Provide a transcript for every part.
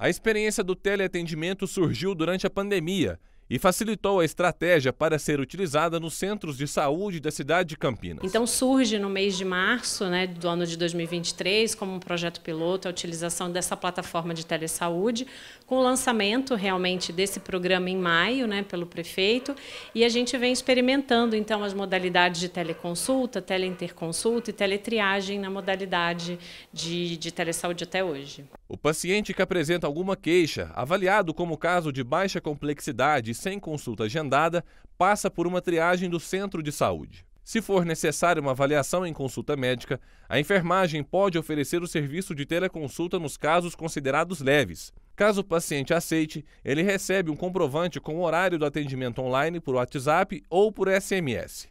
A experiência do teleatendimento surgiu durante a pandemia e facilitou a estratégia para ser utilizada nos centros de saúde da cidade de Campinas. Então surge no mês de março né, do ano de 2023, como um projeto piloto, a utilização dessa plataforma de telesaúde, com o lançamento realmente desse programa em maio né, pelo prefeito, e a gente vem experimentando então as modalidades de teleconsulta, teleinterconsulta e teletriagem na modalidade de, de telesaúde até hoje. O paciente que apresenta alguma queixa, avaliado como caso de baixa complexidade e sem consulta agendada, passa por uma triagem do centro de saúde. Se for necessária uma avaliação em consulta médica, a enfermagem pode oferecer o serviço de teleconsulta nos casos considerados leves. Caso o paciente aceite, ele recebe um comprovante com o horário do atendimento online por WhatsApp ou por SMS.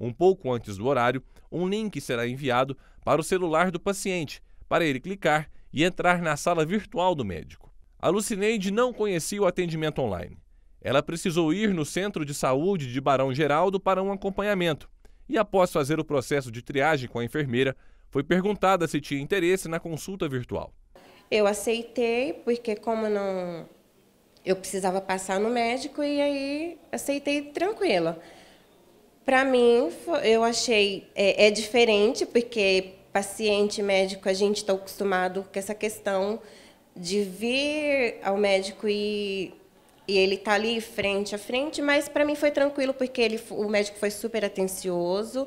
Um pouco antes do horário, um link será enviado para o celular do paciente, para ele clicar e entrar na sala virtual do médico. A Lucineide não conhecia o atendimento online. Ela precisou ir no centro de saúde de Barão Geraldo para um acompanhamento e, após fazer o processo de triagem com a enfermeira, foi perguntada se tinha interesse na consulta virtual. Eu aceitei, porque como não eu precisava passar no médico e aí aceitei tranquila. Para mim, eu achei é, é diferente, porque paciente, médico, a gente está acostumado com essa questão de vir ao médico e, e ele tá ali frente a frente, mas para mim foi tranquilo porque ele, o médico foi super atencioso,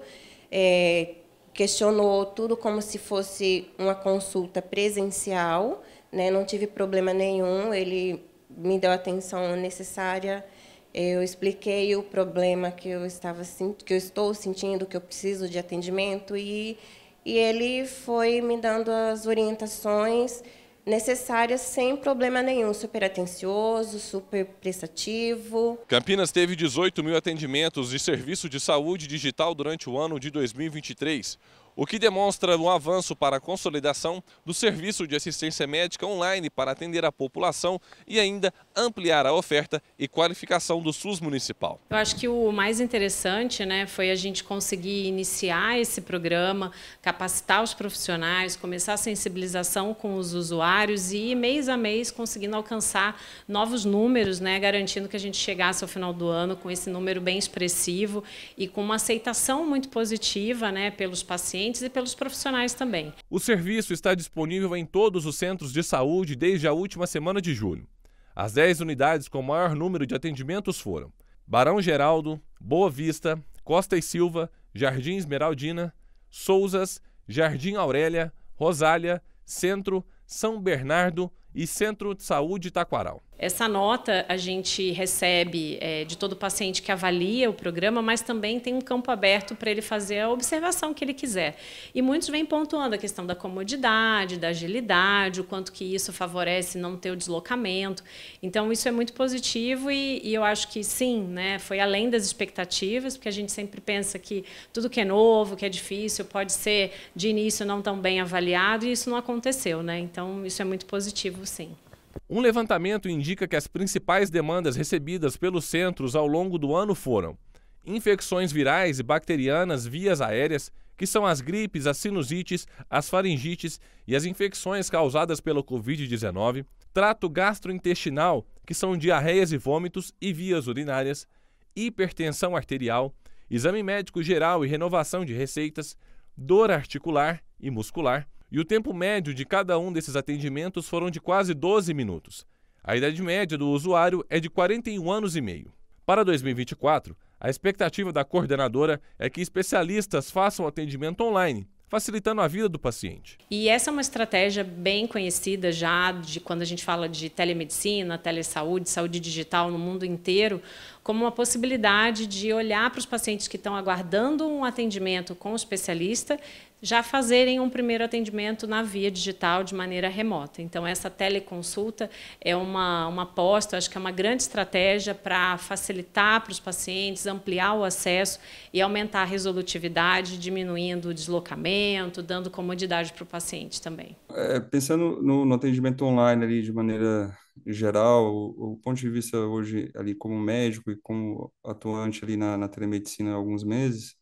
é, questionou tudo como se fosse uma consulta presencial, né? Não tive problema nenhum, ele me deu a atenção necessária. Eu expliquei o problema que eu estava que eu estou sentindo, que eu preciso de atendimento e e ele foi me dando as orientações necessárias sem problema nenhum, super atencioso, super prestativo. Campinas teve 18 mil atendimentos de serviço de saúde digital durante o ano de 2023 o que demonstra um avanço para a consolidação do serviço de assistência médica online para atender a população e ainda ampliar a oferta e qualificação do SUS municipal. Eu acho que o mais interessante né, foi a gente conseguir iniciar esse programa, capacitar os profissionais, começar a sensibilização com os usuários e mês a mês conseguindo alcançar novos números, né, garantindo que a gente chegasse ao final do ano com esse número bem expressivo e com uma aceitação muito positiva né, pelos pacientes pacientes e pelos profissionais também. O serviço está disponível em todos os centros de saúde desde a última semana de julho. As 10 unidades com maior número de atendimentos foram Barão Geraldo, Boa Vista, Costa e Silva, Jardim Esmeraldina, Souzas, Jardim Aurélia, Rosália, Centro, São Bernardo e Centro de Saúde Taquaral. Essa nota a gente recebe é, de todo paciente que avalia o programa, mas também tem um campo aberto para ele fazer a observação que ele quiser. E muitos vêm pontuando a questão da comodidade, da agilidade, o quanto que isso favorece não ter o deslocamento. Então, isso é muito positivo e, e eu acho que sim, né, foi além das expectativas, porque a gente sempre pensa que tudo que é novo, que é difícil, pode ser de início não tão bem avaliado, e isso não aconteceu. Né? Então, isso é muito positivo, sim. Um levantamento indica que as principais demandas recebidas pelos centros ao longo do ano foram infecções virais e bacterianas vias aéreas, que são as gripes, as sinusites, as faringites e as infecções causadas pela Covid-19, trato gastrointestinal, que são diarreias e vômitos e vias urinárias, hipertensão arterial, exame médico geral e renovação de receitas, dor articular e muscular, e o tempo médio de cada um desses atendimentos foram de quase 12 minutos. A idade média do usuário é de 41 anos e meio. Para 2024, a expectativa da coordenadora é que especialistas façam atendimento online, facilitando a vida do paciente. E essa é uma estratégia bem conhecida já de quando a gente fala de telemedicina, telesaúde, saúde digital no mundo inteiro, como uma possibilidade de olhar para os pacientes que estão aguardando um atendimento com o especialista, já fazerem um primeiro atendimento na via digital de maneira remota. Então, essa teleconsulta é uma, uma aposta, acho que é uma grande estratégia para facilitar para os pacientes, ampliar o acesso e aumentar a resolutividade, diminuindo o deslocamento, dando comodidade para o paciente também. É, pensando no, no, atendimento online ali de maneira geral, o, o, ponto de vista hoje ali como médico e como atuante ali na, na telemedicina há alguns meses,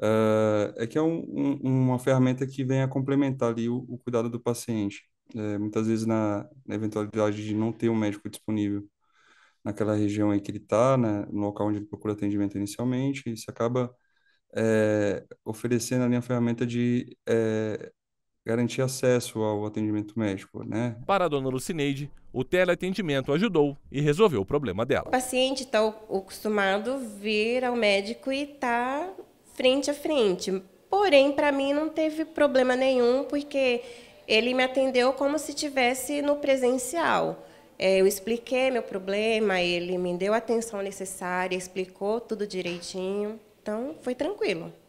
Uh, é que é um, um, uma ferramenta que vem a complementar ali o, o cuidado do paciente. É, muitas vezes na, na, eventualidade de não ter um médico disponível naquela região em que ele está, né, no local onde ele procura atendimento inicialmente, isso se acaba é, oferecendo ali a ferramenta de é, garantir acesso ao atendimento médico, né? Para a dona Lucineide, o teleatendimento ajudou e resolveu o problema dela. O paciente está acostumado a vir ao médico e está frente a frente. Porém, para mim não teve problema nenhum, porque ele me atendeu como se tivesse no presencial. É, eu expliquei meu problema, ele me deu a atenção necessária, explicou tudo direitinho. Então, foi tranquilo.